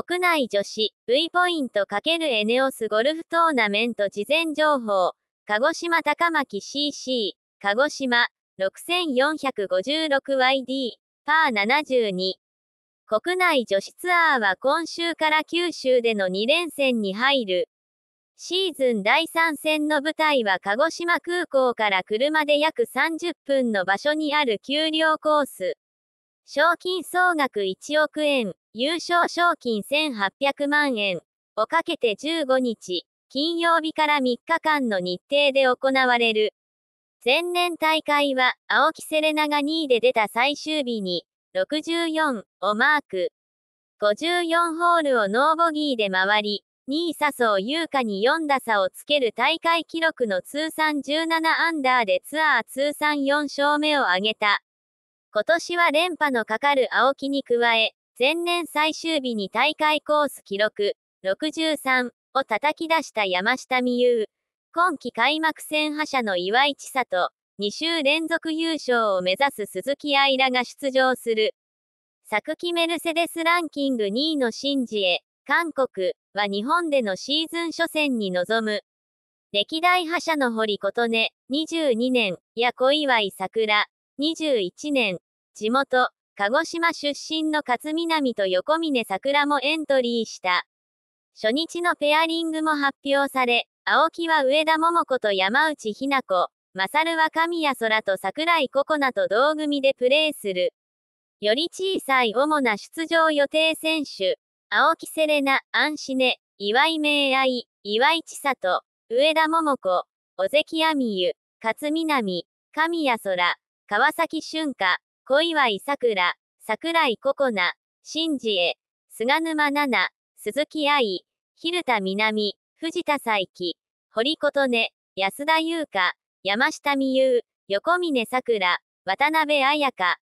国内女子 V ポイント×エネオスゴルフトーナメント事前情報鹿児島高巻 CC 鹿児島 6456YD パー72国内女子ツアーは今週から九州での2連戦に入るシーズン第3戦の舞台は鹿児島空港から車で約30分の場所にある丘陵コース。賞金総額1億円、優勝賞金1800万円をかけて15日、金曜日から3日間の日程で行われる。前年大会は、青木セレナが2位で出た最終日に、64をマーク。54ホールをノーボギーで回り、2位笹生優香に4打差をつける大会記録の通算17アンダーでツアー通算4勝目を挙げた。今年は連覇のかかる青木に加え、前年最終日に大会コース記録63を叩き出した山下美優。今季開幕戦覇者の岩井千里、2週連続優勝を目指す鈴木愛らが出場する。昨季メルセデスランキング2位のシンジエ、韓国は日本でのシーズン初戦に臨む。歴代覇者の堀琴音、22年、や小祝さくら、2021年、地元、鹿児島出身の勝南と横峯桜もエントリーした。初日のペアリングも発表され、青木は上田桃子と山内ひな子、勝は神谷空と桜井ココナと同組でプレーする。より小さい主な出場予定選手、青木セレナ、アンシネ、岩井明愛、岩井千里、上田桃子、小関亜美優、勝南、神谷空、川崎春夏、小祝さくら、桜井ココナ、新次江、菅沼奈々、鈴木愛、蛭田南、藤田佐伯、堀琴音、安田優香、山下美優、横峯さくら、渡辺彩香、